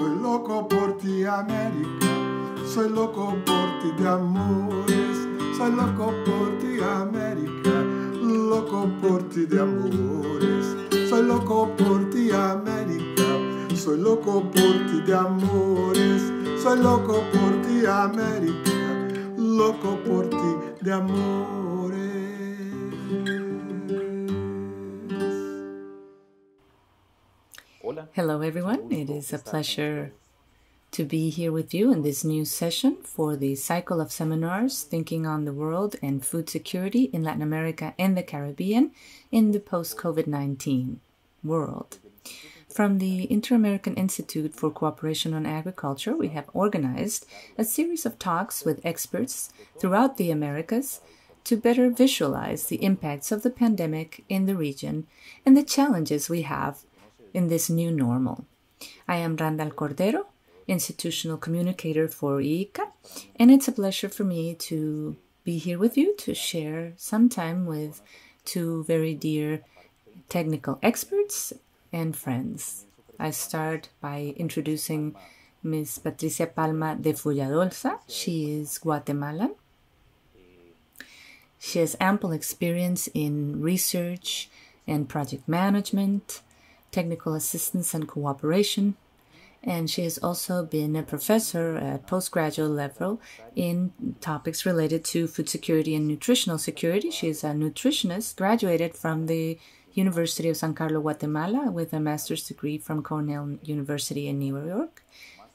Soy loco por ti, América. Soy loco por ti de amores. Soy loco por ti, América. Loco por ti de amores. Soy loco por ti, América. Soy loco por ti de amores. Soy loco por ti, América. Loco por ti de amores Hello, everyone. It is a pleasure to be here with you in this new session for the cycle of seminars Thinking on the World and Food Security in Latin America and the Caribbean in the post COVID 19 world. From the Inter American Institute for Cooperation on Agriculture, we have organized a series of talks with experts throughout the Americas to better visualize the impacts of the pandemic in the region and the challenges we have in this new normal. I am Randall Cordero, institutional communicator for IICA, and it's a pleasure for me to be here with you to share some time with two very dear technical experts and friends. I start by introducing Ms. Patricia Palma de Fulladolza. She is Guatemalan. She has ample experience in research and project management technical assistance and cooperation. And she has also been a professor at postgraduate level in topics related to food security and nutritional security. She is a nutritionist, graduated from the University of San Carlos, Guatemala, with a master's degree from Cornell University in New York,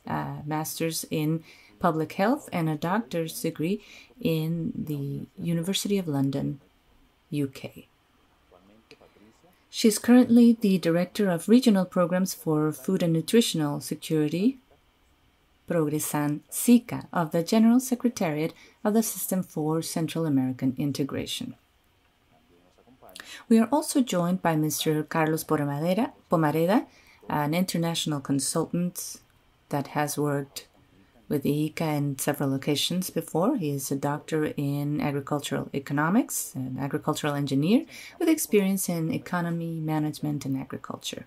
a master's in public health, and a doctor's degree in the University of London, UK. She is currently the Director of Regional Programs for Food and Nutritional Security, Progresan SICA, of the General Secretariat of the System for Central American Integration. We are also joined by Mr. Carlos Pomareda, an international consultant that has worked with IICA in several locations before. He is a doctor in agricultural economics, an agricultural engineer with experience in economy, management, and agriculture.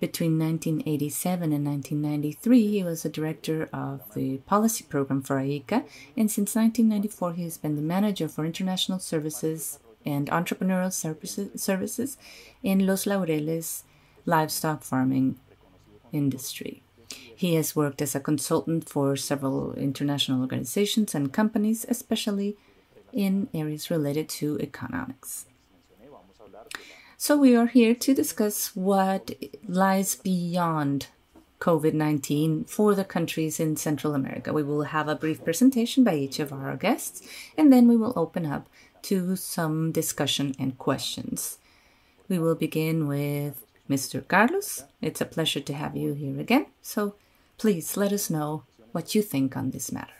Between 1987 and 1993, he was a director of the policy program for AICA, and since 1994, he has been the manager for international services and entrepreneurial services in Los Laureles livestock farming industry. He has worked as a consultant for several international organizations and companies, especially in areas related to economics. So, we are here to discuss what lies beyond COVID 19 for the countries in Central America. We will have a brief presentation by each of our guests, and then we will open up to some discussion and questions. We will begin with Mr. Carlos, it's a pleasure to have you here again, so please let us know what you think on this matter.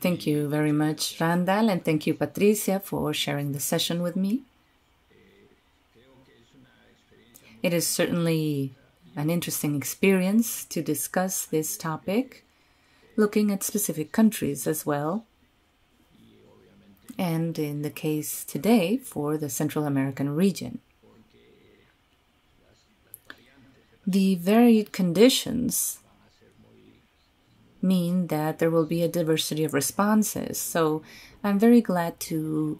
Thank you very much, Randall, and thank you, Patricia, for sharing the session with me. It is certainly an interesting experience to discuss this topic, looking at specific countries as well, and in the case today for the Central American region. The varied conditions mean that there will be a diversity of responses, so I'm very glad to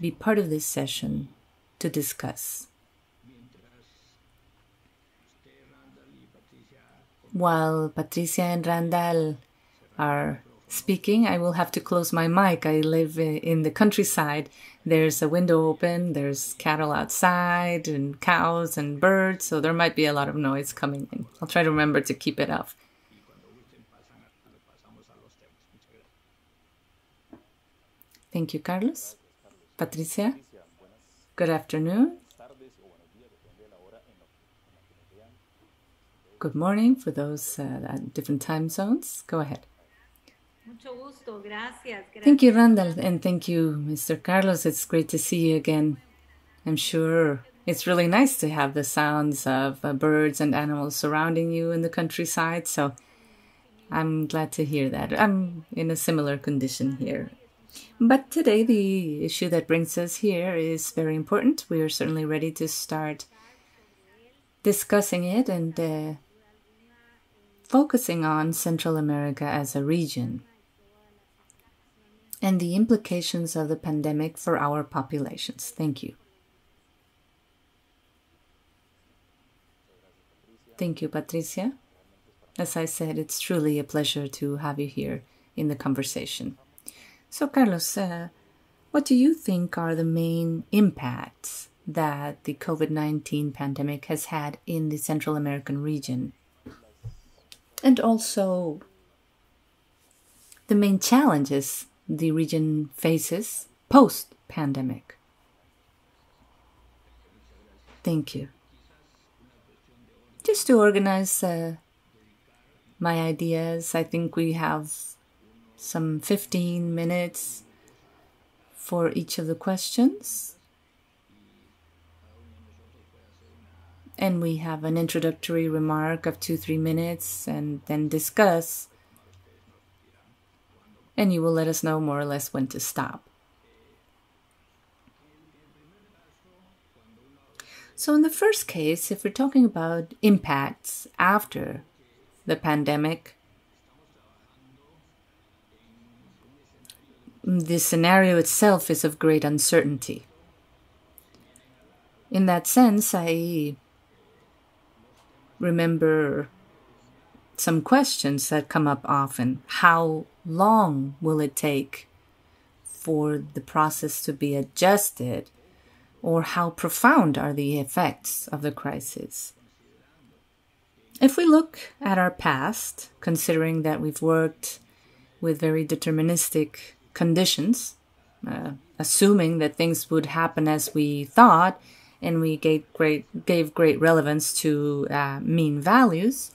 be part of this session to discuss. While Patricia and Randall are speaking, I will have to close my mic. I live uh, in the countryside. There's a window open, there's cattle outside, and cows and birds, so there might be a lot of noise coming in. I'll try to remember to keep it off. Thank you, Carlos. Patricia, good afternoon. Good morning for those uh, different time zones. Go ahead. Thank you, Randall, and thank you, Mr. Carlos. It's great to see you again. I'm sure it's really nice to have the sounds of uh, birds and animals surrounding you in the countryside. So I'm glad to hear that. I'm in a similar condition here. But today, the issue that brings us here is very important. We are certainly ready to start discussing it and uh, focusing on Central America as a region and the implications of the pandemic for our populations. Thank you. Thank you, Patricia. As I said, it's truly a pleasure to have you here in the conversation. So, Carlos, uh, what do you think are the main impacts that the COVID 19 pandemic has had in the Central American region? And also, the main challenges the region faces post pandemic. Thank you. Just to organize uh, my ideas, I think we have some 15 minutes for each of the questions. And we have an introductory remark of two, three minutes and then discuss and you will let us know more or less when to stop. So, in the first case, if we're talking about impacts after the pandemic, the scenario itself is of great uncertainty. In that sense, I remember some questions that come up often. How long will it take for the process to be adjusted, or how profound are the effects of the crisis? If we look at our past, considering that we've worked with very deterministic conditions, uh, assuming that things would happen as we thought, and we gave great, gave great relevance to uh, mean values,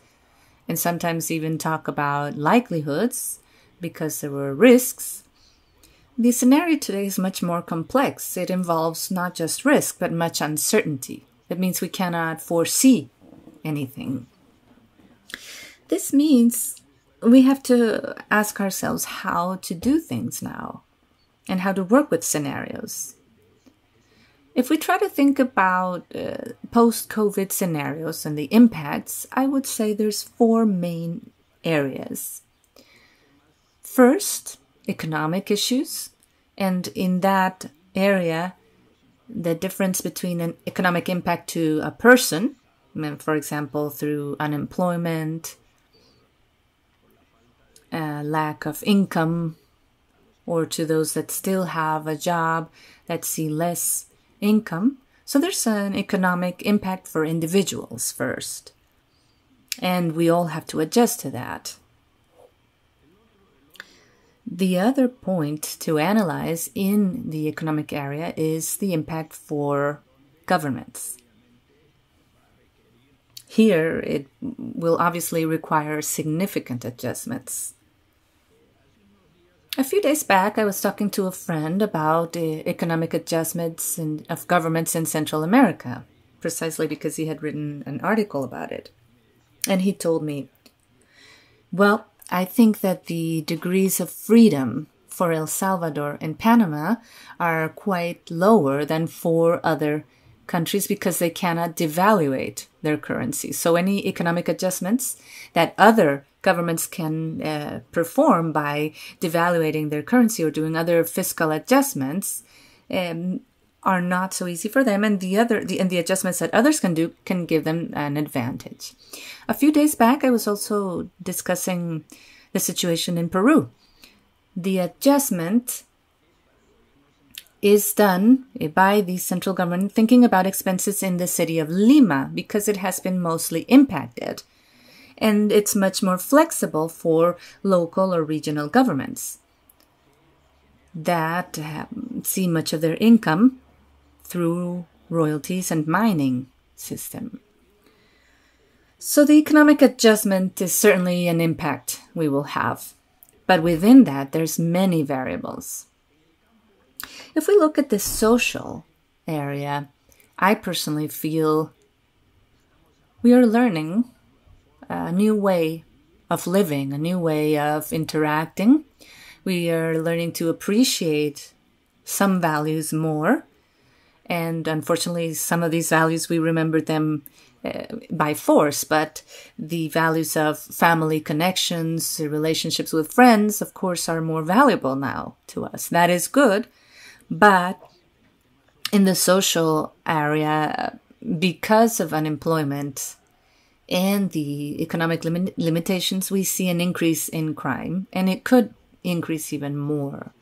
and sometimes even talk about likelihoods, because there were risks. The scenario today is much more complex. It involves not just risk, but much uncertainty. That means we cannot foresee anything. This means we have to ask ourselves how to do things now and how to work with scenarios. If we try to think about uh, post COVID scenarios and the impacts, I would say there's four main areas. First, economic issues. And in that area, the difference between an economic impact to a person, for example, through unemployment, uh, lack of income, or to those that still have a job that see less income. So there's an economic impact for individuals first. And we all have to adjust to that. The other point to analyze in the economic area is the impact for governments. Here, it will obviously require significant adjustments. A few days back, I was talking to a friend about economic adjustments in, of governments in Central America, precisely because he had written an article about it. And he told me, well, I think that the degrees of freedom for El Salvador and Panama are quite lower than for other countries because they cannot devaluate their currency. So any economic adjustments that other governments can uh, perform by devaluating their currency or doing other fiscal adjustments um, are not so easy for them and the other the, and the adjustments that others can do can give them an advantage. A few days back I was also discussing the situation in Peru. The adjustment is done by the central government thinking about expenses in the city of Lima because it has been mostly impacted and it's much more flexible for local or regional governments that um, see much of their income through royalties and mining system. So the economic adjustment is certainly an impact we will have, but within that there's many variables. If we look at the social area, I personally feel we are learning a new way of living, a new way of interacting. We are learning to appreciate some values more and unfortunately, some of these values, we remember them uh, by force, but the values of family connections, relationships with friends, of course, are more valuable now to us. That is good. But in the social area, because of unemployment and the economic lim limitations, we see an increase in crime, and it could increase even more.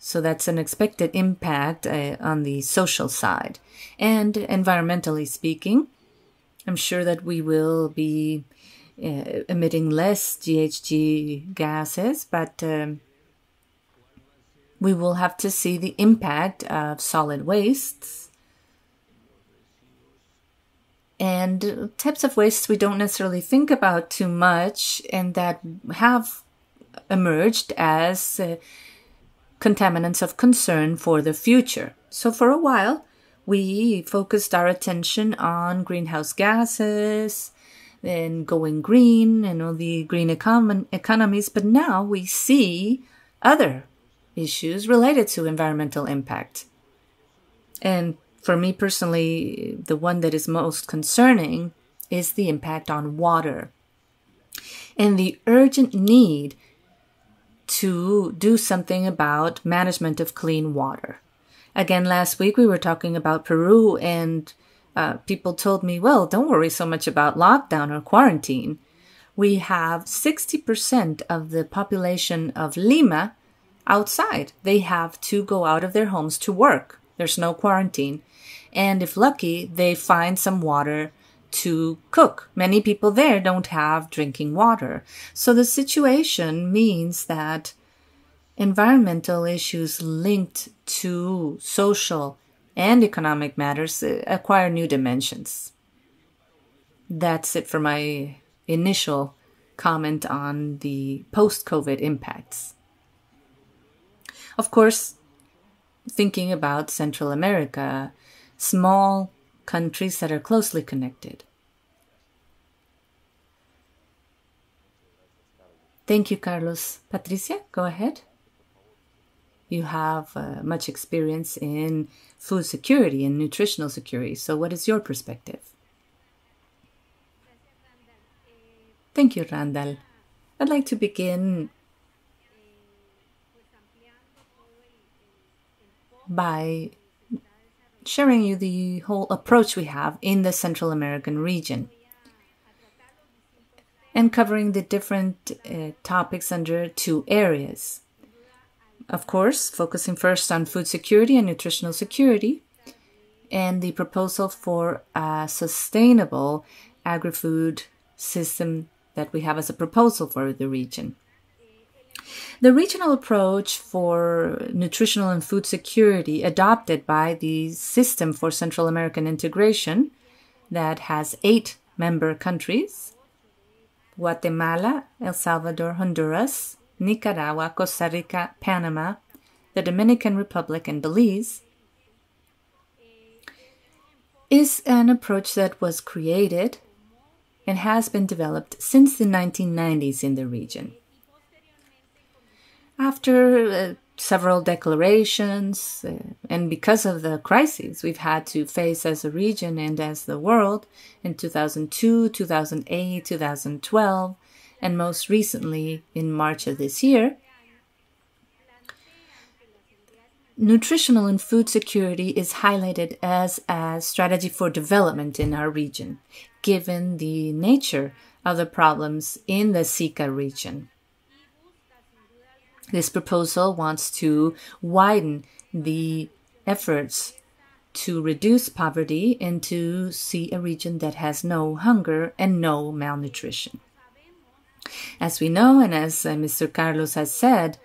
So that's an expected impact uh, on the social side. And environmentally speaking, I'm sure that we will be uh, emitting less GHG gases, but um, we will have to see the impact of solid wastes and types of wastes we don't necessarily think about too much and that have emerged as. Uh, contaminants of concern for the future. So for a while, we focused our attention on greenhouse gases and going green and all the green econ economies, but now we see other issues related to environmental impact. And for me personally, the one that is most concerning is the impact on water and the urgent need to do something about management of clean water. Again, last week we were talking about Peru, and uh, people told me, well, don't worry so much about lockdown or quarantine. We have 60% of the population of Lima outside. They have to go out of their homes to work. There's no quarantine. And if lucky, they find some water to cook. Many people there don't have drinking water. So the situation means that environmental issues linked to social and economic matters acquire new dimensions. That's it for my initial comment on the post COVID impacts. Of course, thinking about Central America, small countries that are closely connected. Thank you, Carlos. Patricia, go ahead. You have uh, much experience in food security and nutritional security, so what is your perspective? Thank you, Randall. I'd like to begin by sharing you the whole approach we have in the Central American region and covering the different uh, topics under two areas. Of course, focusing first on food security and nutritional security and the proposal for a sustainable agri-food system that we have as a proposal for the region. The regional approach for nutritional and food security adopted by the System for Central American Integration, that has eight member countries Guatemala, El Salvador, Honduras, Nicaragua, Costa Rica, Panama, the Dominican Republic, and Belize, is an approach that was created and has been developed since the 1990s in the region after uh, several declarations, uh, and because of the crises we've had to face as a region and as the world in 2002, 2008, 2012, and most recently in March of this year, nutritional and food security is highlighted as a strategy for development in our region, given the nature of the problems in the Sika region. This proposal wants to widen the efforts to reduce poverty and to see a region that has no hunger and no malnutrition. As we know, and as uh, Mr. Carlos has said,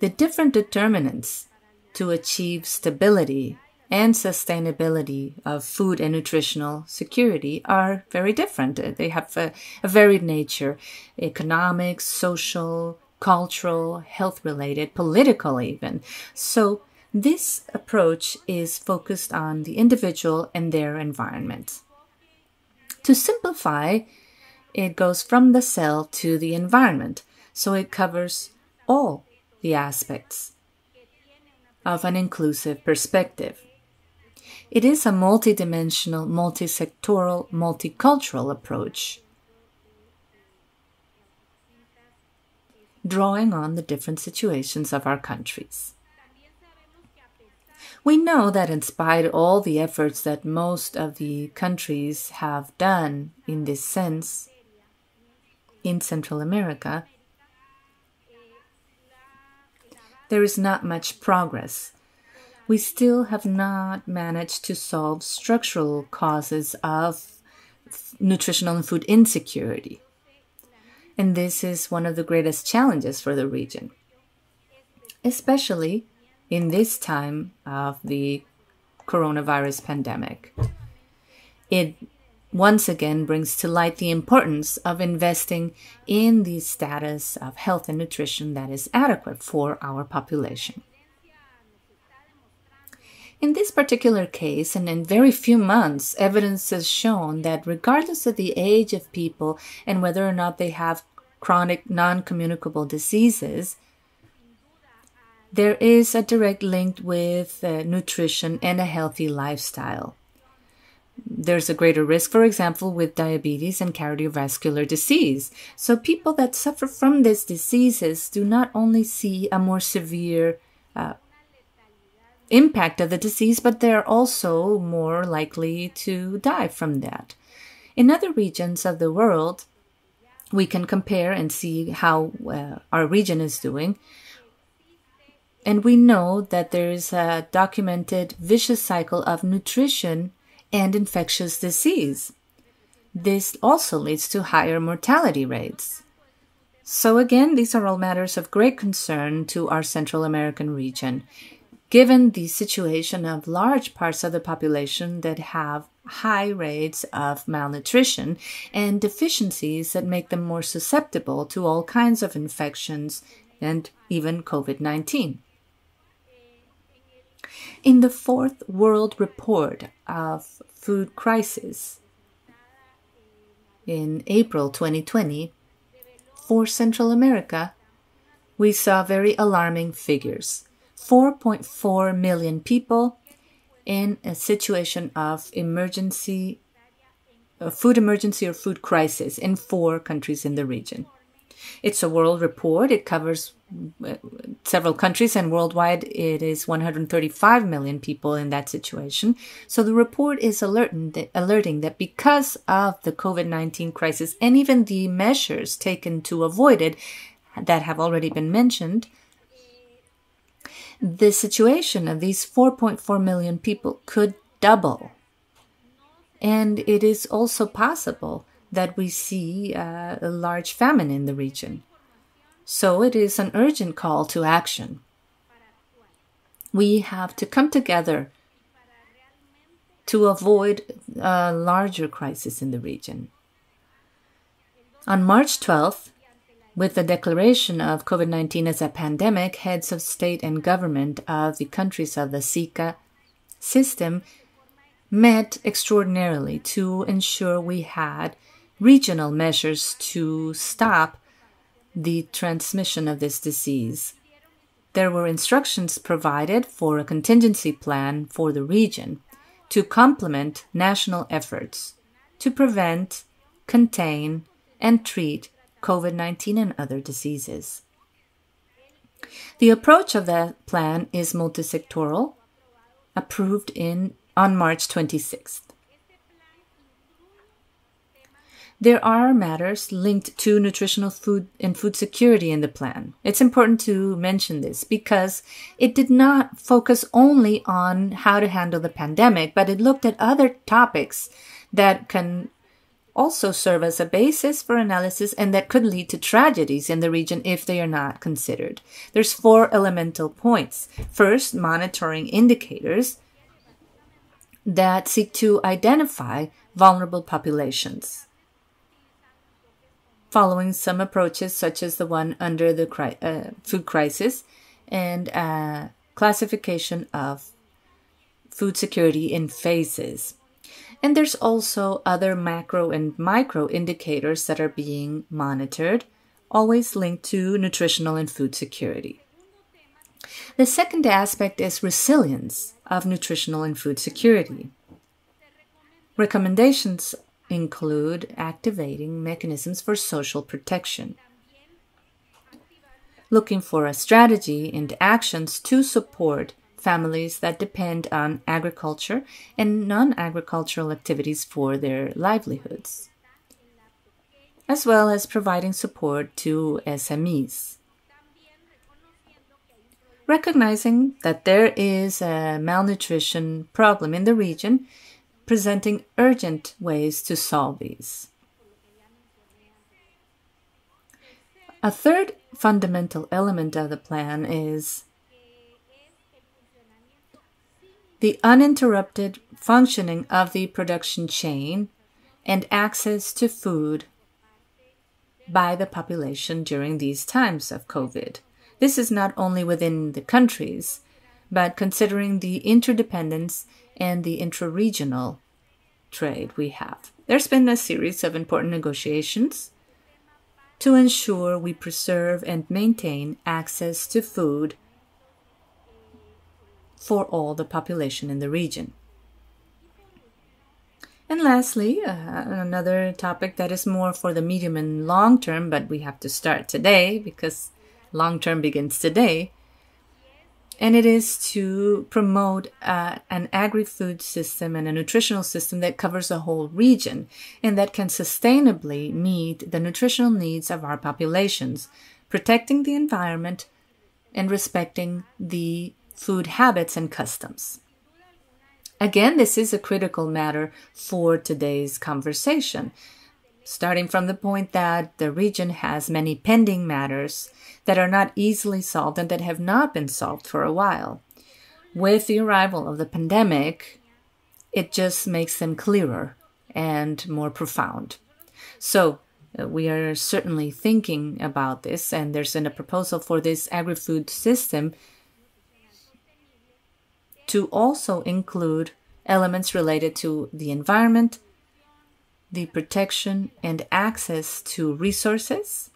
the different determinants to achieve stability and sustainability of food and nutritional security are very different. They have a, a varied nature economic, social, cultural, health related, political, even. So, this approach is focused on the individual and their environment. To simplify, it goes from the cell to the environment, so it covers all the aspects of an inclusive perspective. It is a multidimensional, multisectoral, multicultural approach drawing on the different situations of our countries. We know that in spite of all the efforts that most of the countries have done in this sense in Central America, there is not much progress. We still have not managed to solve structural causes of nutritional and food insecurity and this is one of the greatest challenges for the region, especially in this time of the coronavirus pandemic. It once again brings to light the importance of investing in the status of health and nutrition that is adequate for our population. In this particular case, and in very few months, evidence has shown that regardless of the age of people and whether or not they have chronic non communicable diseases, there is a direct link with uh, nutrition and a healthy lifestyle. There's a greater risk, for example, with diabetes and cardiovascular disease. So, people that suffer from these diseases do not only see a more severe uh, impact of the disease, but they're also more likely to die from that. In other regions of the world, we can compare and see how uh, our region is doing. And we know that there is a documented vicious cycle of nutrition and infectious disease. This also leads to higher mortality rates. So, again, these are all matters of great concern to our Central American region given the situation of large parts of the population that have high rates of malnutrition and deficiencies that make them more susceptible to all kinds of infections and even COVID 19. In the Fourth World Report of Food Crisis in April 2020 for Central America, we saw very alarming figures. 4.4 million people in a situation of emergency, a food emergency or food crisis in four countries in the region. It's a world report. It covers uh, several countries and worldwide it is 135 million people in that situation. So the report is alerting that, alerting that because of the COVID-19 crisis and even the measures taken to avoid it that have already been mentioned, the situation of these 4.4 million people could double. And it is also possible that we see uh, a large famine in the region. So it is an urgent call to action. We have to come together to avoid a larger crisis in the region. On March 12th, with the declaration of COVID 19 as a pandemic, heads of state and government of the countries of the SICA system met extraordinarily to ensure we had regional measures to stop the transmission of this disease. There were instructions provided for a contingency plan for the region to complement national efforts to prevent, contain, and treat COVID 19, and other diseases. The approach of the plan is multisectoral, approved in, on March 26th. There are matters linked to nutritional food and food security in the plan. It's important to mention this because it did not focus only on how to handle the pandemic, but it looked at other topics that can also serve as a basis for analysis and that could lead to tragedies in the region if they are not considered. There's four elemental points. First, monitoring indicators that seek to identify vulnerable populations. Following some approaches such as the one under the cri uh, food crisis and uh, classification of food security in phases. And there's also other macro and micro indicators that are being monitored, always linked to nutritional and food security. The second aspect is resilience of nutritional and food security. Recommendations include activating mechanisms for social protection, looking for a strategy and actions to support families that depend on agriculture and non agricultural activities for their livelihoods, as well as providing support to SMEs. Recognizing that there is a malnutrition problem in the region, presenting urgent ways to solve these. A third fundamental element of the plan is the uninterrupted functioning of the production chain and access to food by the population during these times of COVID. This is not only within the countries, but considering the interdependence and the intra-regional trade we have. There's been a series of important negotiations to ensure we preserve and maintain access to food for all the population in the region. And lastly, uh, another topic that is more for the medium and long term, but we have to start today because long term begins today. And it is to promote uh, an agri food system and a nutritional system that covers a whole region and that can sustainably meet the nutritional needs of our populations, protecting the environment and respecting the food habits and customs. Again, this is a critical matter for today's conversation, starting from the point that the region has many pending matters that are not easily solved and that have not been solved for a while. With the arrival of the pandemic, it just makes them clearer and more profound. So, uh, we are certainly thinking about this, and there's been a proposal for this agri food system to also include elements related to the environment, the protection and access to resources,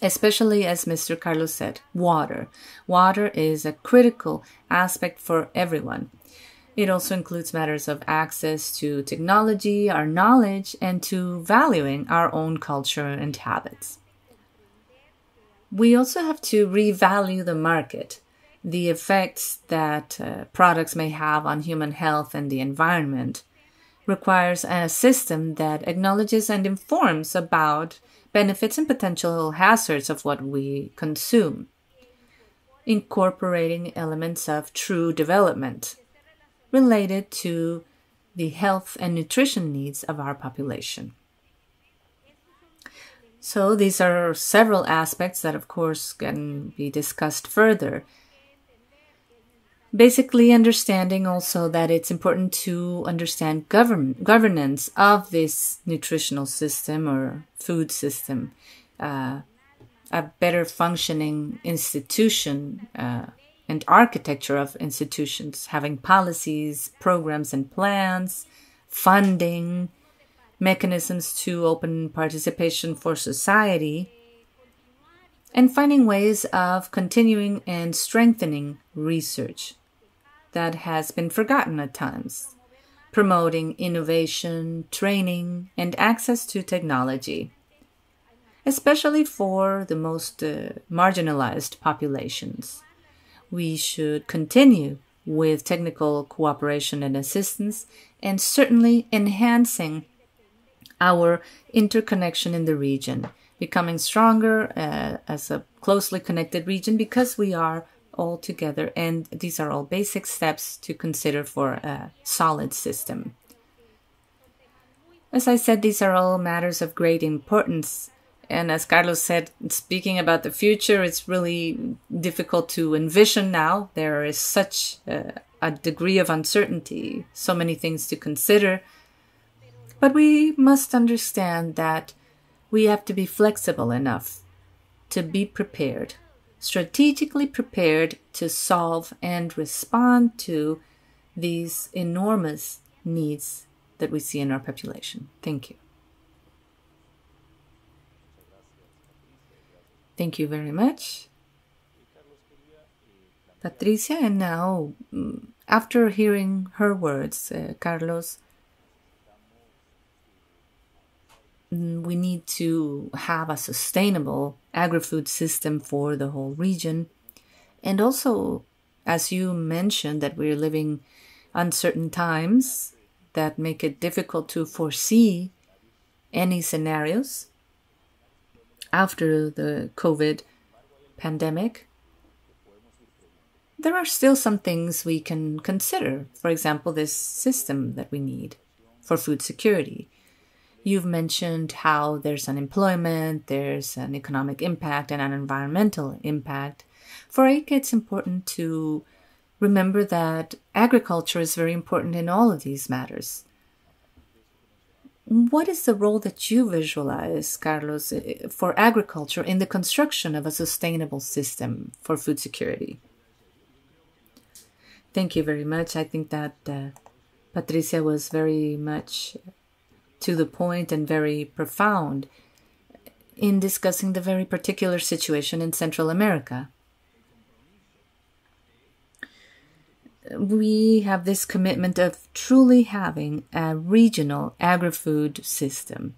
especially as Mr. Carlos said, water. Water is a critical aspect for everyone. It also includes matters of access to technology, our knowledge, and to valuing our own culture and habits. We also have to revalue the market the effects that uh, products may have on human health and the environment requires a system that acknowledges and informs about benefits and potential hazards of what we consume, incorporating elements of true development related to the health and nutrition needs of our population. So, these are several aspects that, of course, can be discussed further basically understanding also that it's important to understand govern- governance of this nutritional system or food system, uh, a better functioning institution uh, and architecture of institutions, having policies, programs, and plans, funding, mechanisms to open participation for society and finding ways of continuing and strengthening research that has been forgotten at times, promoting innovation, training, and access to technology, especially for the most uh, marginalized populations. We should continue with technical cooperation and assistance and certainly enhancing our interconnection in the region becoming stronger uh, as a closely connected region because we are all together. And these are all basic steps to consider for a solid system. As I said, these are all matters of great importance. And as Carlos said, speaking about the future, it's really difficult to envision now. There is such uh, a degree of uncertainty, so many things to consider. But we must understand that we have to be flexible enough to be prepared, strategically prepared to solve and respond to these enormous needs that we see in our population. Thank you. Thank you very much. Patricia, and now, mm, after hearing her words, uh, Carlos Mm, we need to have a sustainable agri-food system for the whole region. And also, as you mentioned, that we're living uncertain times that make it difficult to foresee any scenarios after the COVID pandemic. There are still some things we can consider. For example, this system that we need for food security You've mentioned how there's unemployment, there's an economic impact, and an environmental impact. For ICA, it's important to remember that agriculture is very important in all of these matters. What is the role that you visualize, Carlos, eh, for agriculture in the construction of a sustainable system for food security? Thank you very much. I think that uh, Patricia was very much to the point and very profound in discussing the very particular situation in Central America. We have this commitment of truly having a regional agri food system.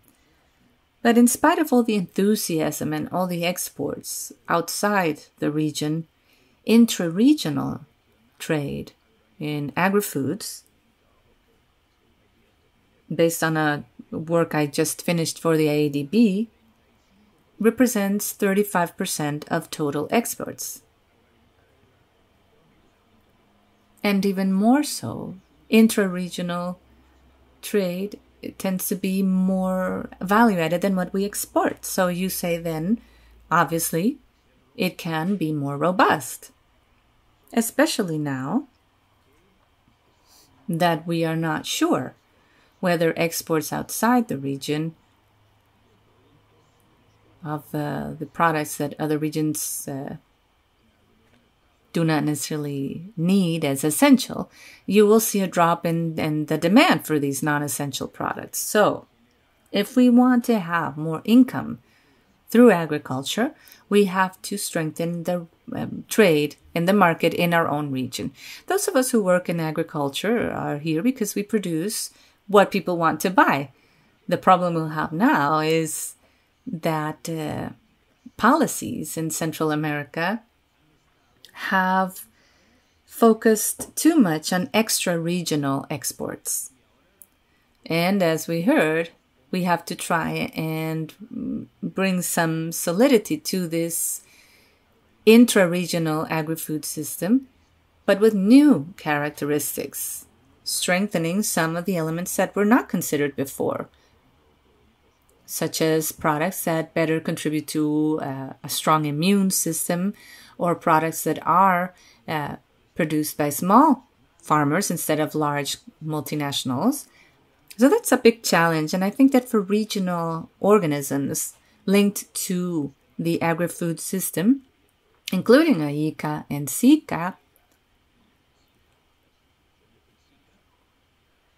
But in spite of all the enthusiasm and all the exports outside the region, intra regional trade in agri foods based on a work I just finished for the IADB, represents 35% of total exports. And even more so, intra regional trade tends to be more value added than what we export. So you say then, obviously, it can be more robust, especially now that we are not sure whether exports outside the region of uh, the products that other regions uh, do not necessarily need as essential, you will see a drop in, in the demand for these non essential products. So, if we want to have more income through agriculture, we have to strengthen the um, trade and the market in our own region. Those of us who work in agriculture are here because we produce what people want to buy. The problem we have now is that uh, policies in Central America have focused too much on extra regional exports. And as we heard, we have to try and bring some solidity to this intra regional agri food system, but with new characteristics strengthening some of the elements that were not considered before, such as products that better contribute to uh, a strong immune system or products that are uh, produced by small farmers instead of large multinationals. So that's a big challenge, and I think that for regional organisms linked to the agri food system, including AICA and SICA,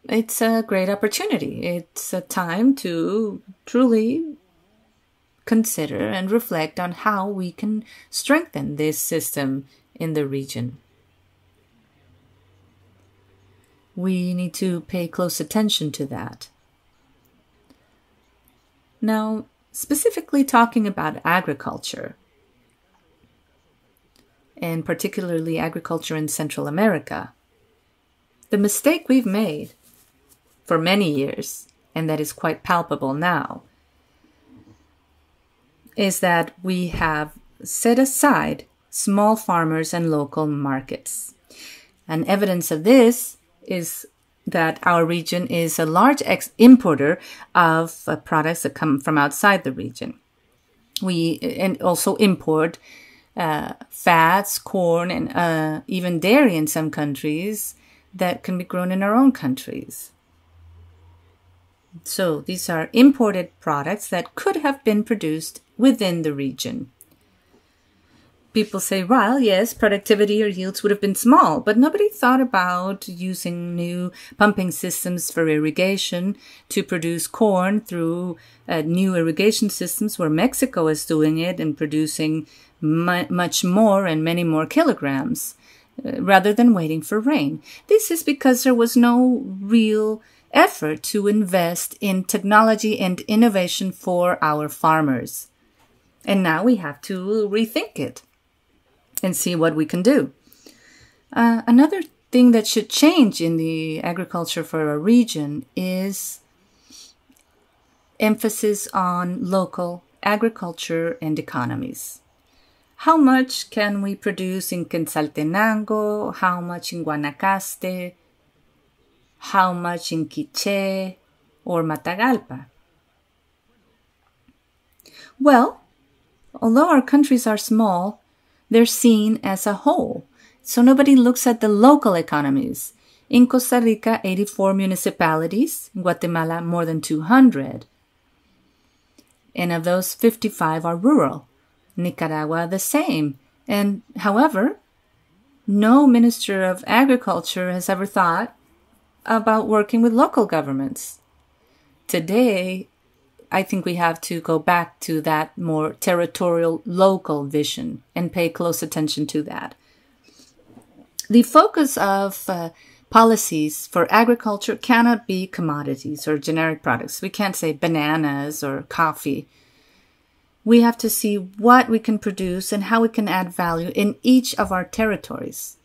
it's a great opportunity. It's a time to truly consider and reflect on how we can strengthen this system in the region. We need to pay close attention to that. Now, specifically talking about agriculture, and particularly agriculture in Central America, the mistake we've made for many years, and that is quite palpable now, is that we have set aside small farmers and local markets. And evidence of this is that our region is a large importer of uh, products that come from outside the region. We and also import uh, fats, corn, and uh, even dairy in some countries that can be grown in our own countries. So these are imported products that could have been produced within the region. People say, well, yes, productivity or yields would have been small, but nobody thought about using new pumping systems for irrigation to produce corn through uh, new irrigation systems where Mexico is doing it and producing mu much more and many more kilograms uh, rather than waiting for rain. This is because there was no real effort to invest in technology and innovation for our farmers. And now we have to rethink it and see what we can do. Uh, another thing that should change in the agriculture for our region is emphasis on local agriculture and economies. How much can we produce in Quetzaltenango? How much in Guanacaste? how much in Quiche or Matagalpa? Well, although our countries are small, they're seen as a whole, so nobody looks at the local economies. In Costa Rica, 84 municipalities, in Guatemala, more than 200. And of those, 55 are rural. Nicaragua, the same. And however, no minister of agriculture has ever thought about working with local governments. Today, I think we have to go back to that more territorial, local vision and pay close attention to that. The focus of uh, policies for agriculture cannot be commodities or generic products. We can't say bananas or coffee. We have to see what we can produce and how we can add value in each of our territories.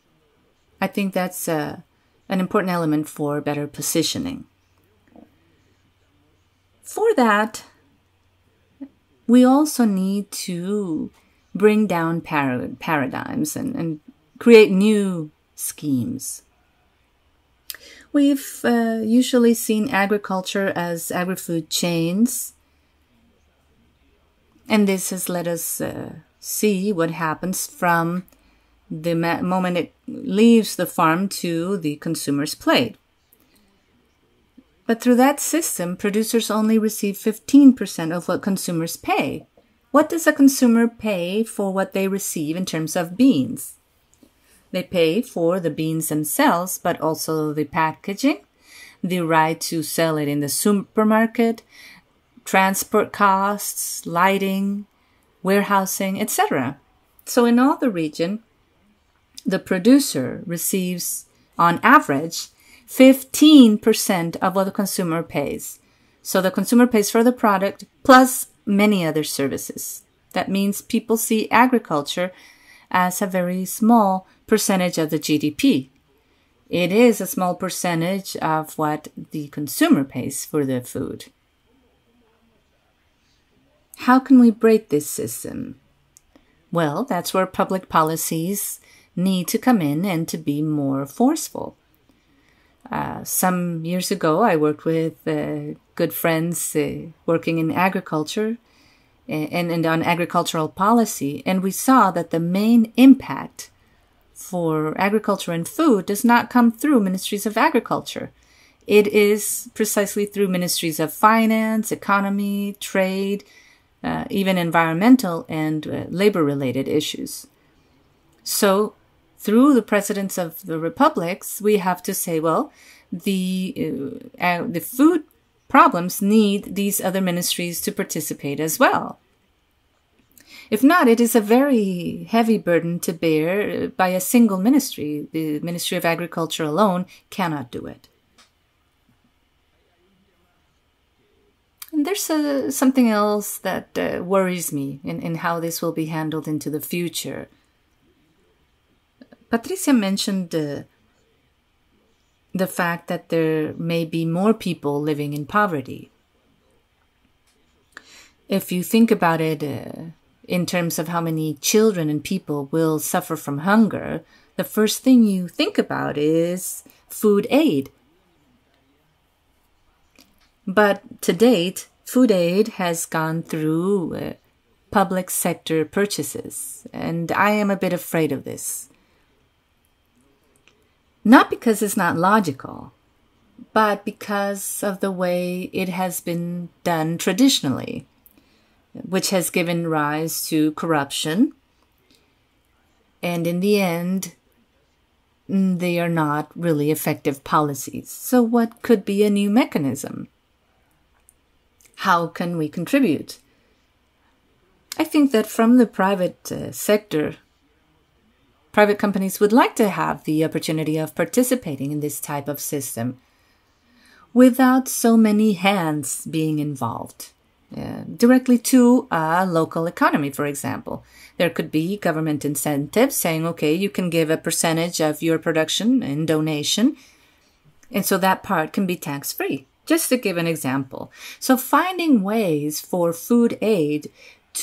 I think that's a uh, an important element for better positioning. For that, we also need to bring down paradigms and, and, create new schemes. We've uh, usually seen agriculture as agri food chains, and this has let us uh, see what happens from the moment it leaves the farm to the consumer's plate. But through that system, producers only receive 15% of what consumers pay. What does a consumer pay for what they receive in terms of beans? They pay for the beans themselves, but also the packaging, the right to sell it in the supermarket, transport costs, lighting, warehousing, etc. So in all the region, the producer receives, on average, 15% of what the consumer pays. So the consumer pays for the product plus many other services. That means people see agriculture as a very small percentage of the GDP. It is a small percentage of what the consumer pays for their food. How can we break this system? Well, that's where public policies need to come in and to be more forceful. Uh, some years ago, I worked with uh, good friends uh, working in agriculture and, and on agricultural policy, and we saw that the main impact for agriculture and food does not come through ministries of agriculture. It is precisely through ministries of finance, economy, trade, uh, even environmental and uh, labor related issues. So through the presidents of the republics, we have to say, well, the uh, uh, the food problems need these other ministries to participate as well. If not, it is a very heavy burden to bear uh, by a single ministry. The Ministry of Agriculture alone cannot do it. And there's uh, something else that uh, worries me in, in how this will be handled into the future. Patricia mentioned the the fact that there may be more people living in poverty. If you think about it uh, in terms of how many children and people will suffer from hunger, the first thing you think about is food aid. But to date, food aid has gone through uh, public sector purchases, and I am a bit afraid of this not because it's not logical, but because of the way it has been done traditionally, which has given rise to corruption. And in the end, mm, they are not really effective policies. So, what could be a new mechanism? How can we contribute? I think that from the private uh, sector, Private companies would like to have the opportunity of participating in this type of system without so many hands being involved. Uh, directly to a local economy, for example. There could be government incentives saying, okay, you can give a percentage of your production in donation, and so that part can be tax free, just to give an example. So, finding ways for food aid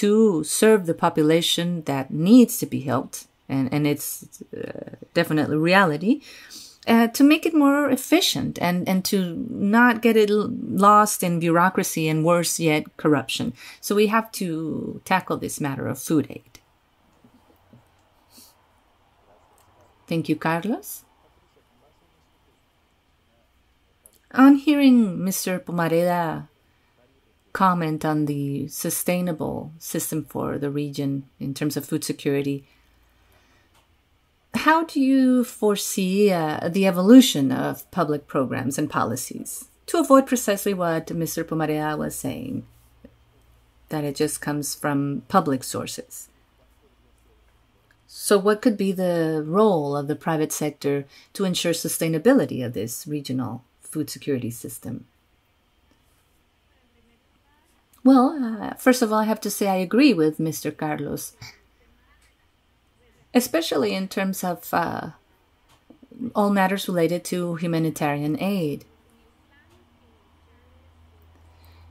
to serve the population that needs to be helped and, and it's uh, definitely reality. Uh, to make it more efficient and, and to not get it lost in bureaucracy and worse yet, corruption. So we have to tackle this matter of food aid. Thank you, Carlos. On hearing Mr. Pomareda comment on the sustainable system for the region in terms of food security, how do you foresee uh, the evolution of public programs and policies to avoid precisely what Mr. Pomarea was saying, that it just comes from public sources? So, what could be the role of the private sector to ensure sustainability of this regional food security system? Well, uh, first of all, I have to say I agree with Mr. Carlos especially in terms of uh, all matters related to humanitarian aid.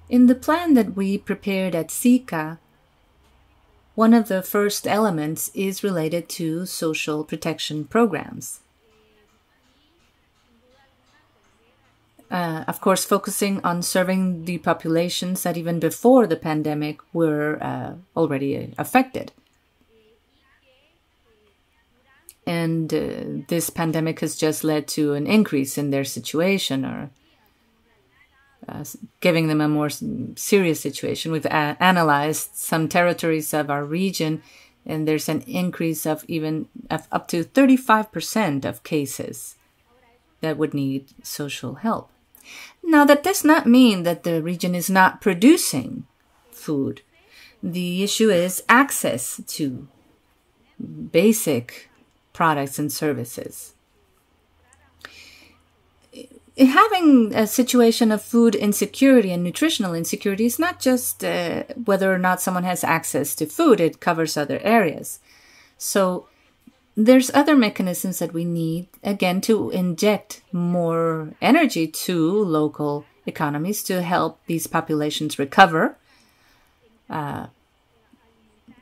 In the plan that we prepared at SICA, one of the first elements is related to social protection programs. Uh, of course, focusing on serving the populations that even before the pandemic were uh, already affected and uh, this pandemic has just led to an increase in their situation or uh, giving them a more serious situation. We've a- analyzed some territories of our region, and there's an increase of even of up to 35% of cases that would need social help. Now, that does not mean that the region is not producing food. The issue is access to basic products and services. Eh, having a situation of food insecurity and nutritional insecurity is not just uh, whether or not someone has access to food, it covers other areas. So there's other mechanisms that we need again to inject more energy to local economies to help these populations recover. Uh,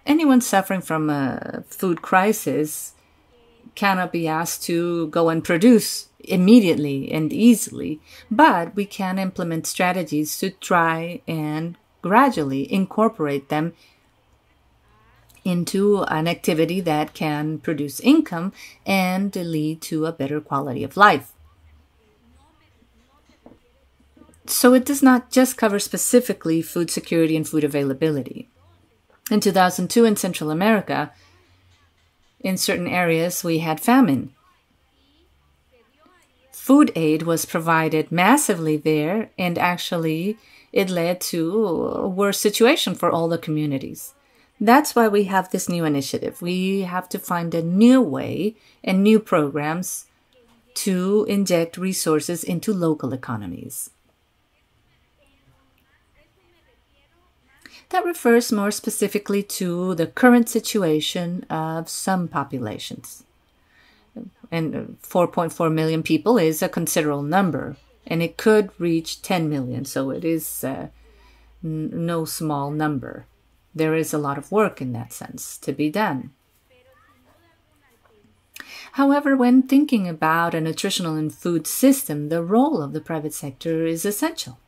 anyone suffering from a food crisis cannot be asked to go and produce immediately and easily, but we can implement strategies to try and gradually incorporate them into an activity that can produce income and lead to a better quality of life. So it does not just cover specifically food security and food availability. In 2002 in Central America, in certain areas we had famine. Food aid was provided massively there, and actually, it led to a worse situation for all the communities. That's why we have this new initiative. We have to find a new way and new programs to inject resources into local economies. that refers more specifically to the current situation of some populations. And 4.4 million people is a considerable number, and it could reach 10 million, so it is uh, no small number. There is a lot of work in that sense to be done. However, when thinking about a nutritional and food system, the role of the private sector is essential.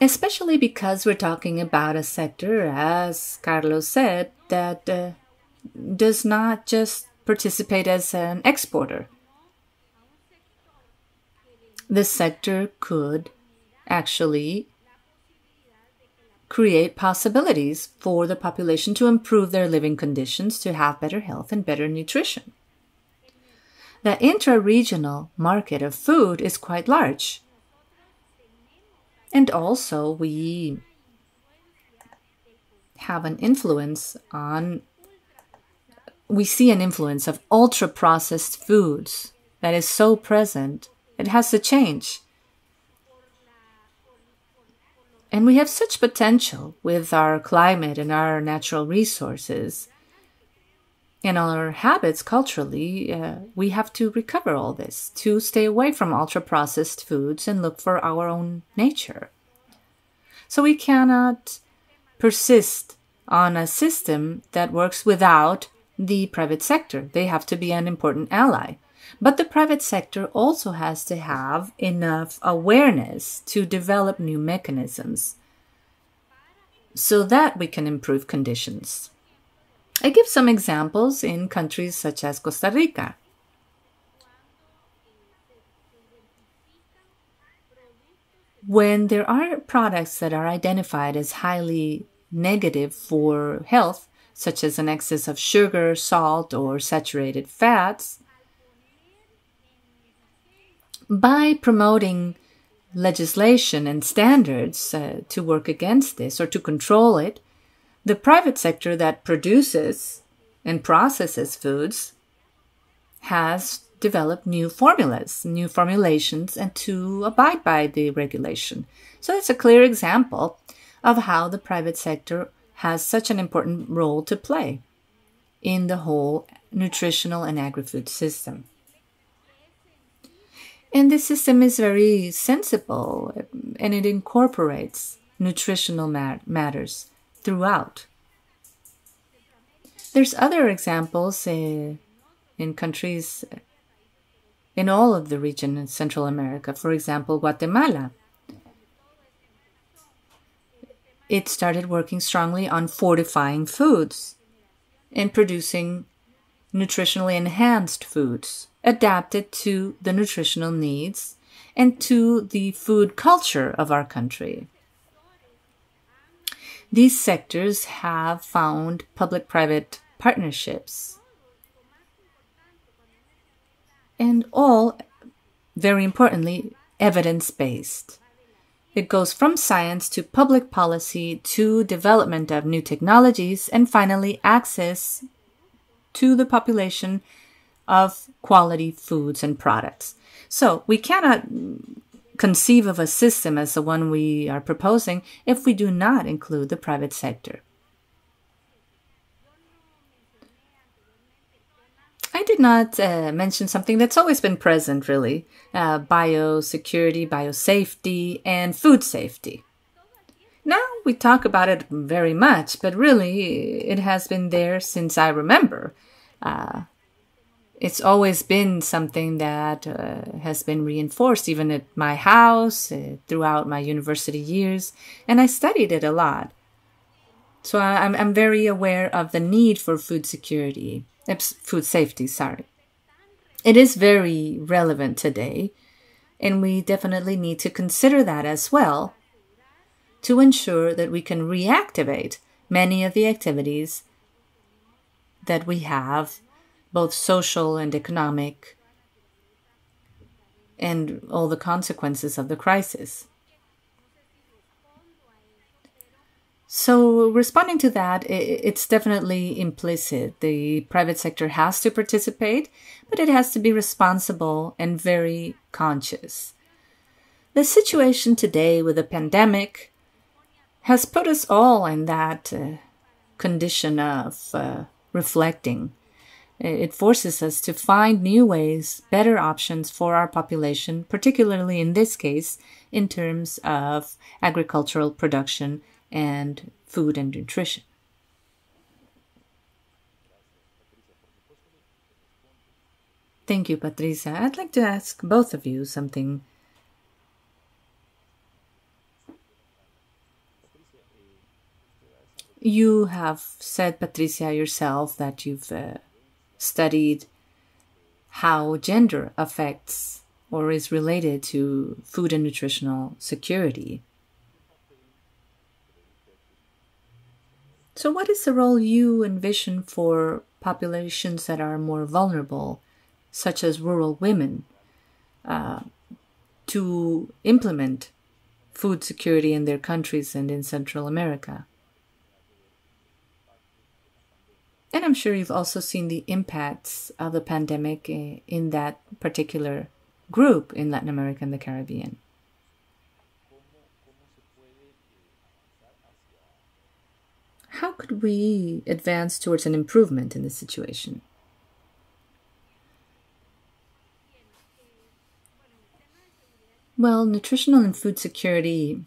especially because we're talking about a sector, as Carlos said, that uh, does not just participate as an exporter. The sector could actually create possibilities for the population to improve their living conditions, to have better health and better nutrition. The intra regional market of food is quite large. And also, we have an influence on, we see an influence of ultra processed foods that is so present, it has to change. And we have such potential with our climate and our natural resources in our habits culturally, uh, we have to recover all this to stay away from ultra processed foods and look for our own nature. So we cannot persist on a system that works without the private sector. They have to be an important ally. But the private sector also has to have enough awareness to develop new mechanisms so that we can improve conditions. I give some examples in countries such as Costa Rica. When there are products that are identified as highly negative for health, such as an excess of sugar, salt, or saturated fats, by promoting legislation and standards uh, to work against this or to control it, the private sector that produces and processes foods has developed new formulas, new formulations, and to abide by the regulation. So it's a clear example of how the private sector has such an important role to play in the whole nutritional and agri food system. And this system is very sensible and it incorporates nutritional mat matters throughout. There's other examples in, in countries in all of the region in Central America. For example, Guatemala. It started working strongly on fortifying foods and producing nutritionally enhanced foods adapted to the nutritional needs and to the food culture of our country these sectors have found public private partnerships. And all, very importantly, evidence based. It goes from science to public policy to development of new technologies and finally access to the population of quality foods and products. So we cannot conceive of a system as the one we are proposing if we do not include the private sector. I did not uh, mention something that's always been present, really uh, biosecurity, biosafety, and food safety. Now we talk about it very much, but really it has been there since I remember. Uh, it's always been something that uh, has been reinforced, even at my house, uh, throughout my university years, and I studied it a lot. So I'm, I'm very aware of the need for food security, food safety, sorry. It is very relevant today, and we definitely need to consider that as well to ensure that we can reactivate many of the activities that we have both social and economic, and all the consequences of the crisis. So, responding to that, it's definitely implicit. The private sector has to participate, but it has to be responsible and very conscious. The situation today with the pandemic has put us all in that uh, condition of uh, reflecting it forces us to find new ways, better options for our population, particularly in this case, in terms of agricultural production and food and nutrition. Thank you, Patricia. I'd like to ask both of you something. You have said, Patricia, yourself that you've uh, studied how gender affects or is related to food and nutritional security. So, what is the role you envision for populations that are more vulnerable, such as rural women, uh, to implement food security in their countries and in Central America? And I'm sure you've also seen the impacts of the pandemic in that particular group in Latin America and the Caribbean. How could we advance towards an improvement in this situation? Well, nutritional and food security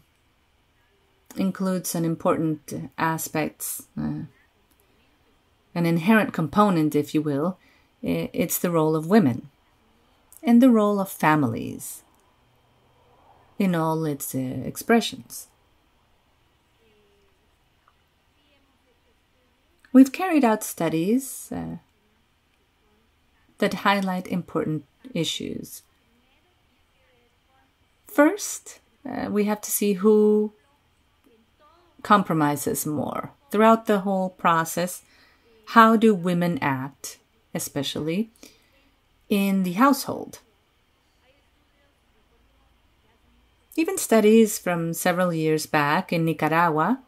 includes an important aspects uh, an inherent component, if you will, it's the role of women and the role of families in all its uh, expressions. We've carried out studies uh, that highlight important issues. First, uh, we have to see who compromises more. Throughout the whole process, how do women act, especially in the household? Even studies from several years back in Nicaragua.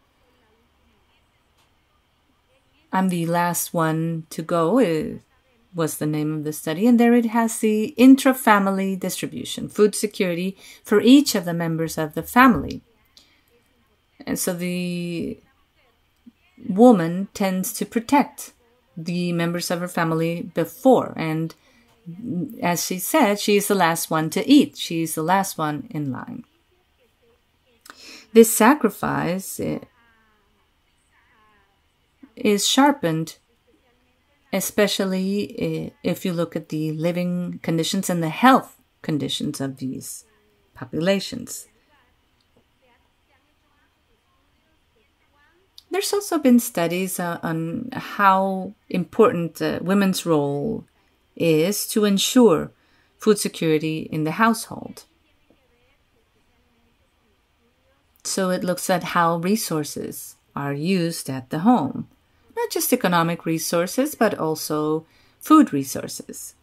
I'm the last one to go, eh, was the name of the study. And there it has the intra family distribution, food security for each of the members of the family. And so the woman tends to protect the members of her family before. And as she said, she is the last one to eat, she is the last one in line. This sacrifice is sharpened, especially if you look at the living conditions and the health conditions of these populations. There's also been studies uh, on how important uh, women's role is to ensure food security in the household. So it looks at how resources are used at the home, not just economic resources, but also food resources.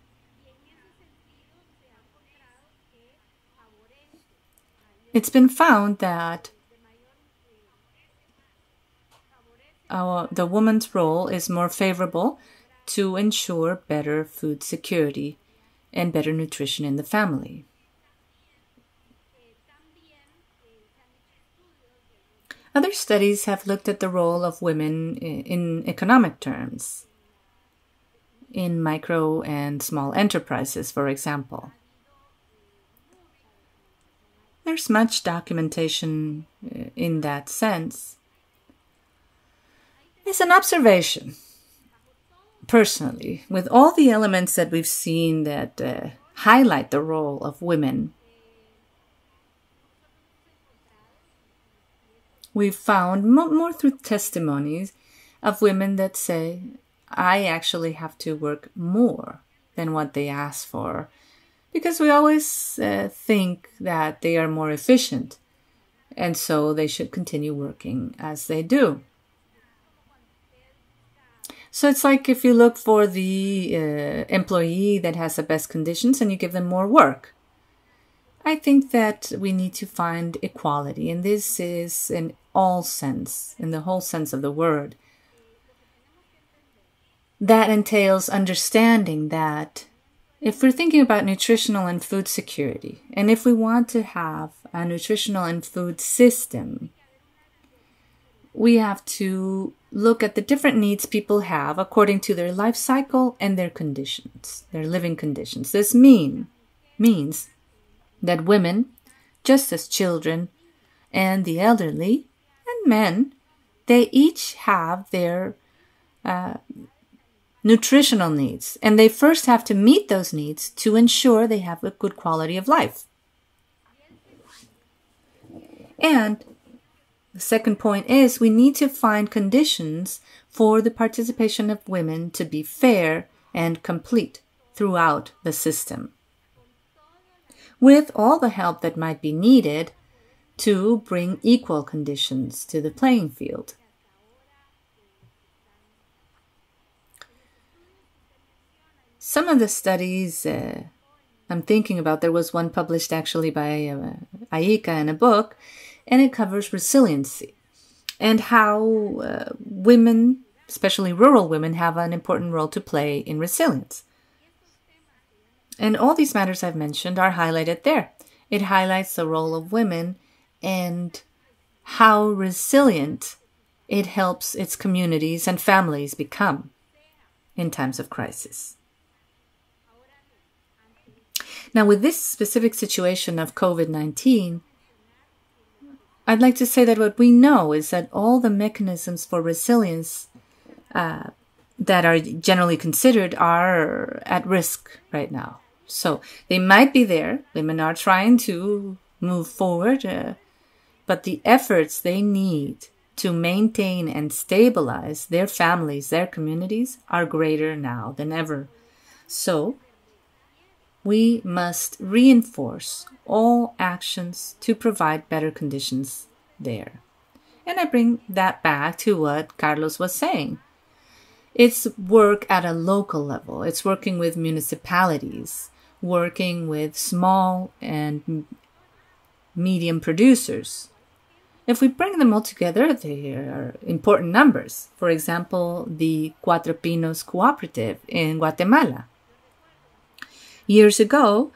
It's been found that our, the woman's role is more favorable to ensure better food security and better nutrition in the family. Other studies have looked at the role of women in economic terms, in micro and small enterprises, for example. There's much documentation uh, in that sense. It's an observation, personally, with all the elements that we've seen that uh, highlight the role of women. We've found more through testimonies of women that say, I actually have to work more than what they ask for because we always uh, think that they are more efficient and so they should continue working as they do. So it's like if you look for the uh, employee that has the best conditions and you give them more work. I think that we need to find equality, and this is in all sense, in the whole sense of the word. That entails understanding that if we're thinking about nutritional and food security, and if we want to have a nutritional and food system, we have to look at the different needs people have according to their life cycle and their conditions, their living conditions. This mean means that women, just as children and the elderly and men, they each have their uh, nutritional needs, and they first have to meet those needs to ensure they have a good quality of life. And the second point is we need to find conditions for the participation of women to be fair and complete throughout the system. With all the help that might be needed to bring equal conditions to the playing field. Some of the studies uh, I'm thinking about, there was one published actually by uh, Aika in a book, and it covers resiliency and how uh, women, especially rural women, have an important role to play in resilience. And all these matters I've mentioned are highlighted there. It highlights the role of women and how resilient it helps its communities and families become in times of crisis. Now, with this specific situation of COVID 19, I'd like to say that what we know is that all the mechanisms for resilience uh, that are generally considered are at risk right now. So they might be there. Women are trying to move forward, uh, but the efforts they need to maintain and stabilize their families, their communities are greater now than ever. So we must reinforce all actions to provide better conditions there. And I bring that back to what Carlos was saying. It's work at a local level. It's working with municipalities, working with small and medium producers. If we bring them all together, they are important numbers. For example, the Cuatro Pinos Cooperative in Guatemala Years ago,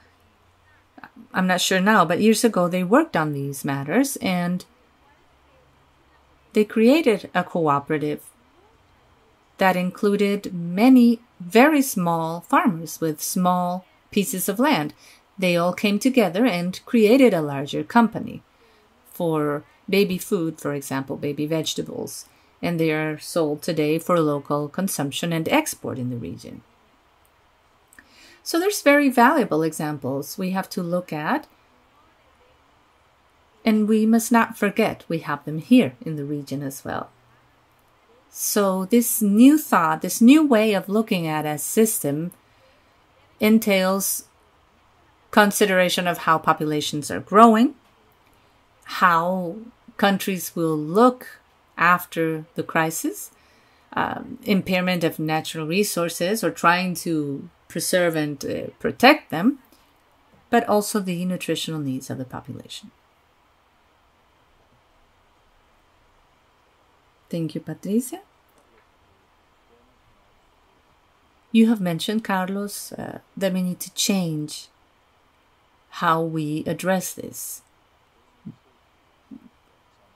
I'm not sure now, but years ago they worked on these matters and they created a cooperative that included many very small farmers with small pieces of land. They all came together and created a larger company for baby food, for example, baby vegetables, and they are sold today for local consumption and export in the region. So there's very valuable examples we have to look at. And we must not forget we have them here in the region as well. So this new thought, this new way of looking at a system entails consideration of how populations are growing, how countries will look after the crisis, um, impairment of natural resources or trying to preserve and uh, protect them, but also the nutritional needs of the population. Thank you, Patricia. You have mentioned, Carlos, uh, that we need to change how we address this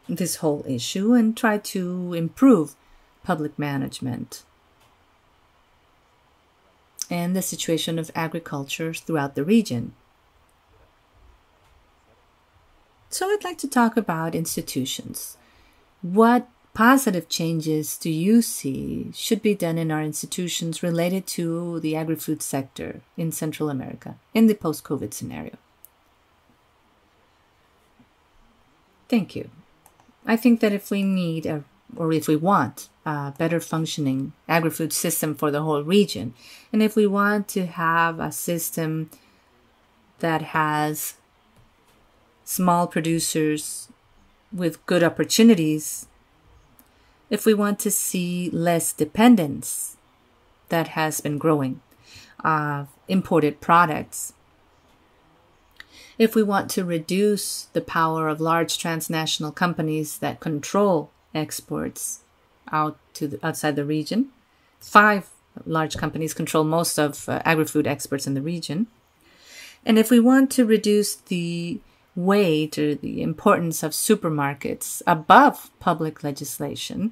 this whole issue and try to improve public management and the situation of agriculture throughout the region. So, I'd like to talk about institutions. What positive changes do you see should be done in our institutions related to the agri food sector in Central America in the post COVID scenario? Thank you. I think that if we need a or if we want a better functioning agri-food system for the whole region, and if we want to have a system that has small producers with good opportunities, if we want to see less dependence that has been growing of imported products, if we want to reduce the power of large transnational companies that control exports out to the, outside the region. Five large companies control most of uh, agri-food exports in the region. And if we want to reduce the weight or the importance of supermarkets above public legislation,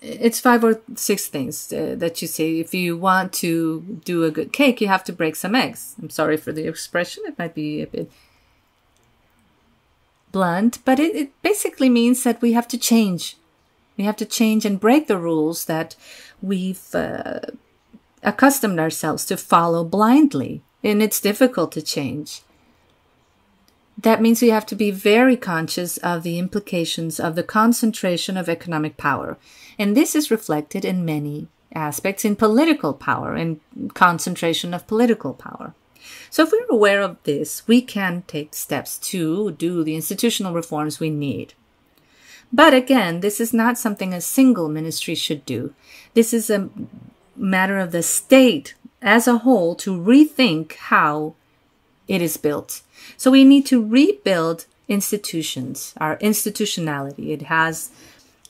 it's five or six things uh, that you say if you want to do a good cake you have to break some eggs i'm sorry for the expression it might be a bit blunt, but it, it basically means that we have to change. We have to change and break the rules that we've uh, accustomed ourselves to follow blindly. And it's difficult to change. That means we have to be very conscious of the implications of the concentration of economic power. And this is reflected in many aspects in political power and concentration of political power. So if we're aware of this, we can take steps to do the institutional reforms we need. But again, this is not something a single ministry should do. This is a matter of the state as a whole to rethink how it is built. So we need to rebuild institutions, our institutionality. It has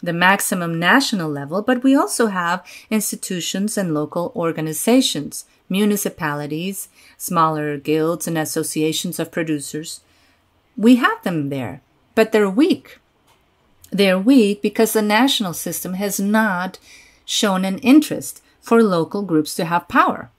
the maximum national level, but we also have institutions and local organizations municipalities, smaller guilds, and associations of producers. We have them there, but they're weak. They're weak because the national system has not shown an interest for local groups to have power.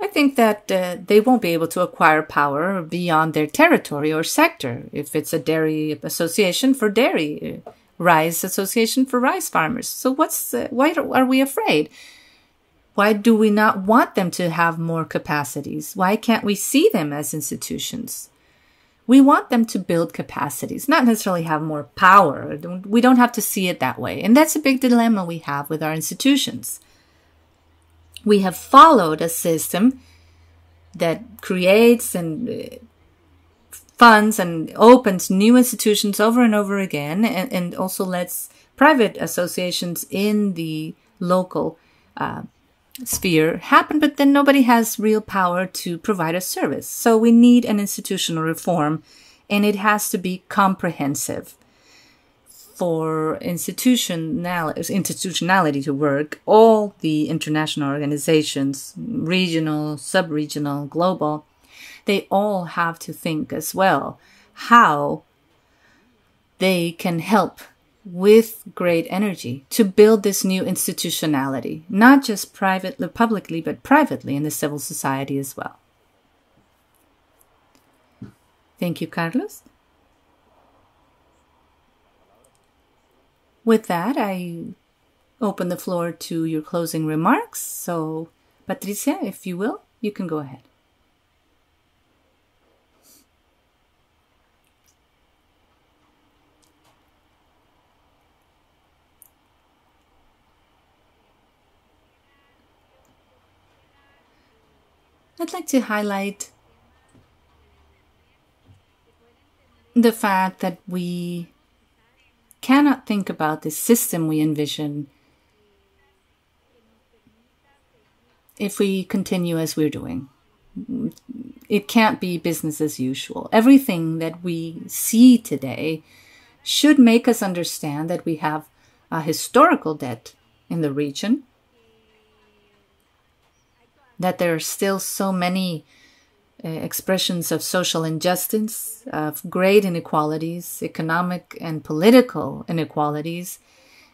I think that uh, they won't be able to acquire power beyond their territory or sector. If it's a dairy association for dairy, uh, rice association for rice farmers. So what's uh, why are we afraid? Why do we not want them to have more capacities? Why can't we see them as institutions? We want them to build capacities, not necessarily have more power. We don't have to see it that way. And that's a big dilemma we have with our institutions. We have followed a system that creates and uh, funds and opens new institutions over and over again and, and also lets private associations in the local uh, sphere happen, but then nobody has real power to provide a service. So we need an institutional reform and it has to be comprehensive for institutional, institutionality to work, all the international organizations, regional, sub-regional, global, they all have to think as well how they can help with great energy to build this new institutionality, not just privately, publicly, but privately in the civil society as well. Thank you, Carlos. With that, I open the floor to your closing remarks. So, Patricia, if you will, you can go ahead. I'd like to highlight the fact that we cannot think about the system we envision if we continue as we're doing. It can't be business as usual. Everything that we see today should make us understand that we have a historical debt in the region that there are still so many uh, expressions of social injustice, of great inequalities, economic and political inequalities,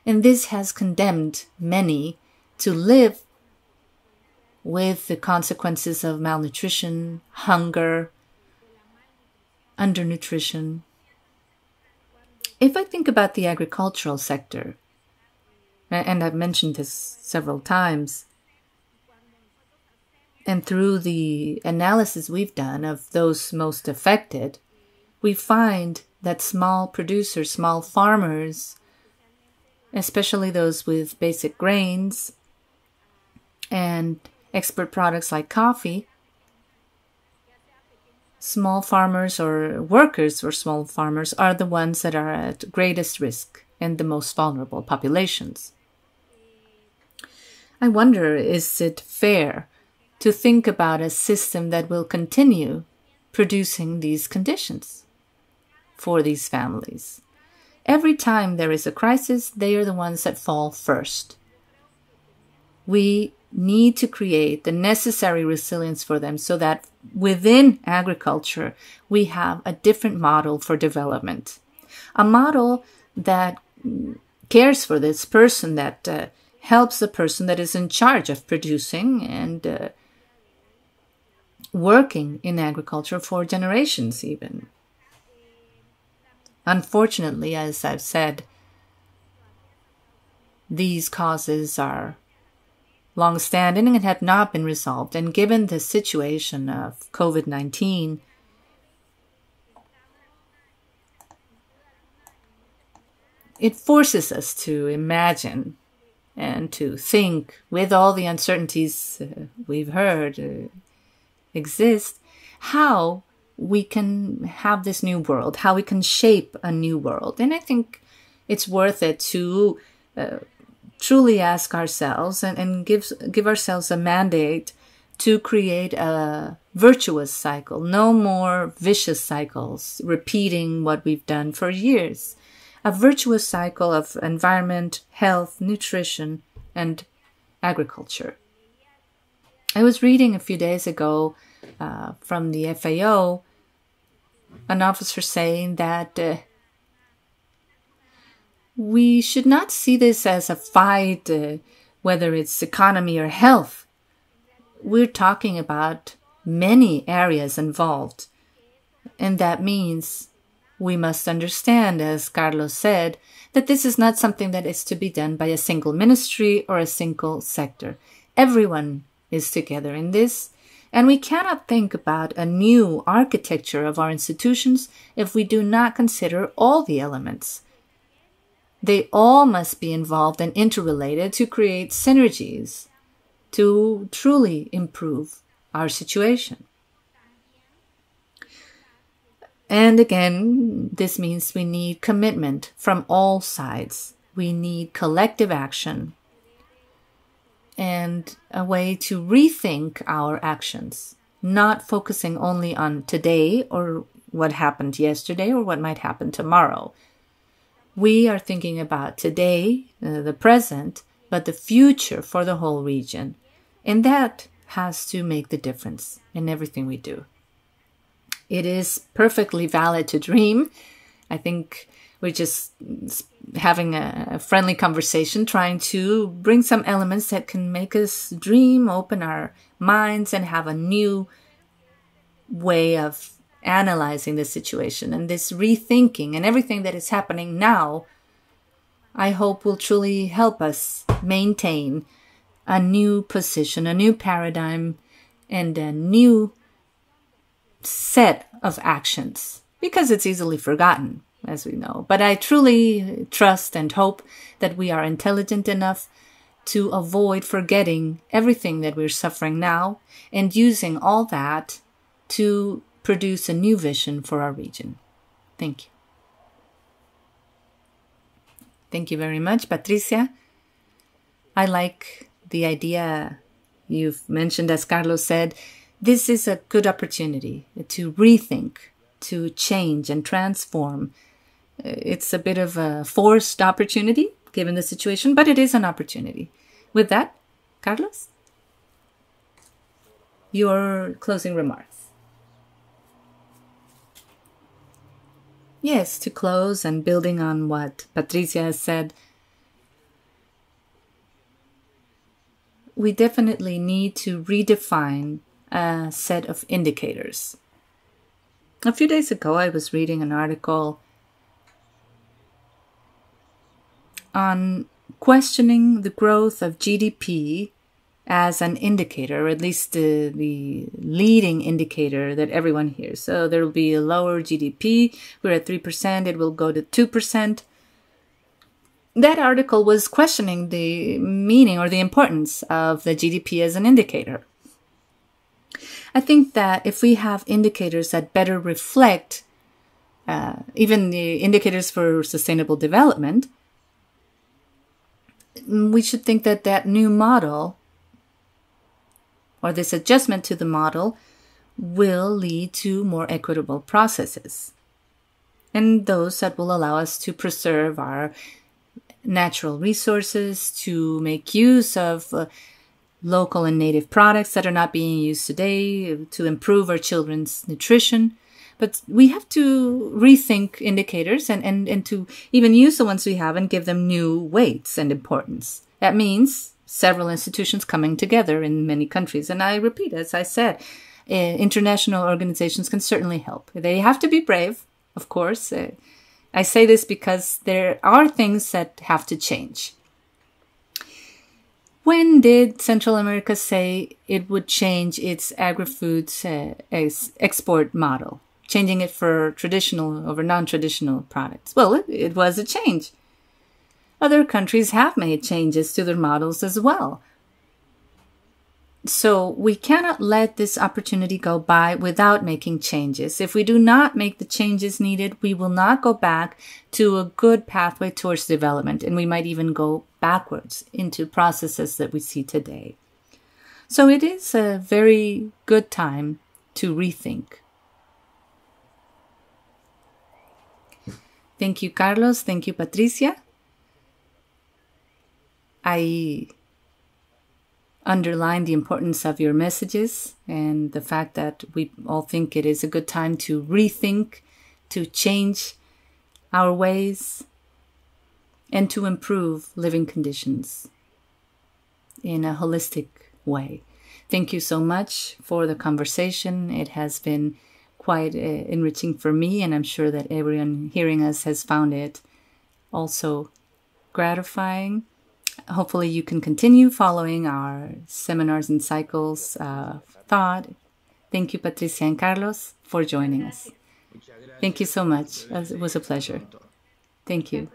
and this has condemned many to live with the consequences of malnutrition, hunger, undernutrition. If I think about the agricultural sector, and I've mentioned this several times, and through the analysis we've done of those most affected, we find that small producers, small farmers, especially those with basic grains and export products like coffee, small farmers or workers or small farmers are the ones that are at greatest risk and the most vulnerable populations. I wonder is it fair to think about a system that will continue producing these conditions for these families. Every time there is a crisis, they are the ones that fall first. We need to create the necessary resilience for them so that within agriculture, we have a different model for development. A model that cares for this person, that uh, helps the person that is in charge of producing and uh, working in agriculture for generations, even. Unfortunately, as I've said, these causes are long standing and have not been resolved. And given the situation of COVID 19, it forces us to imagine and to think with all the uncertainties uh, we've heard uh, exist, how we can have this new world, how we can shape a new world. And I think it's worth it to uh, truly ask ourselves and, and give, give ourselves a mandate to create a virtuous cycle, no more vicious cycles, repeating what we've done for years. A virtuous cycle of environment, health, nutrition, and agriculture. I was reading a few days ago uh, from the FAO, an officer saying that uh, we should not see this as a fight, uh, whether it's economy or health. We're talking about many areas involved. And that means we must understand, as Carlos said, that this is not something that is to be done by a single ministry or a single sector. Everyone is together in this, and we cannot think about a new architecture of our institutions if we do not consider all the elements. They all must be involved and interrelated to create synergies, to truly improve our situation. And again, this means we need commitment from all sides. We need collective action and a way to rethink our actions, not focusing only on today or what happened yesterday or what might happen tomorrow. We are thinking about today, uh, the present, but the future for the whole region. And that has to make the difference in everything we do. It is perfectly valid to dream. I think we just having a friendly conversation, trying to bring some elements that can make us dream, open our minds, and have a new way of analyzing the situation and this rethinking and everything that is happening now. I hope will truly help us maintain a new position, a new paradigm, and a new set of actions because it's easily forgotten as we know. But I truly trust and hope that we are intelligent enough to avoid forgetting everything that we're suffering now and using all that to produce a new vision for our region. Thank you. Thank you very much, Patricia. I like the idea you've mentioned, as Carlos said. This is a good opportunity to rethink, to change and transform it's a bit of a forced opportunity given the situation, but it is an opportunity. With that, Carlos, your closing remarks. Yes, to close and building on what Patricia has said, we definitely need to redefine a set of indicators. A few days ago, I was reading an article on questioning the growth of GDP as an indicator, or at least the, the leading indicator that everyone hears. So there will be a lower GDP. We're at 3%, it will go to 2%. That article was questioning the meaning or the importance of the GDP as an indicator. I think that if we have indicators that better reflect uh, even the indicators for sustainable development, Mm, we should think that that new model or this adjustment to the model will lead to more equitable processes and those that will allow us to preserve our natural resources, to make use of uh, local and native products that are not being used today, to improve our children's nutrition, but we have to rethink indicators and, and, and to even use the ones we have and give them new weights and importance. That means several institutions coming together in many countries. And I repeat, as I said, eh, international organizations can certainly help. They have to be brave, of course. Eh, I say this because there are things that have to change. When did Central America say it would change its agri-food uh, eh, export model? changing it for traditional over non traditional products. Well, it, it was a change. Other countries have made changes to their models as well. So we cannot let this opportunity go by without making changes. If we do not make the changes needed, we will not go back to a good pathway towards development, and we might even go backwards into processes that we see today. So it is a very good time to rethink. Thank you, Carlos. Thank you, Patricia. I underline the importance of your messages and the fact that we all think it is a good time to rethink, to change our ways, and to improve living conditions in a holistic way. Thank you so much for the conversation. It has been quite uh, enriching for me, and I'm sure that everyone hearing us has found it also gratifying. Hopefully, you can continue following our seminars and cycles of thought. Thank you, Patricia and Carlos, for joining us. Thank you so much. It was a pleasure. Thank you.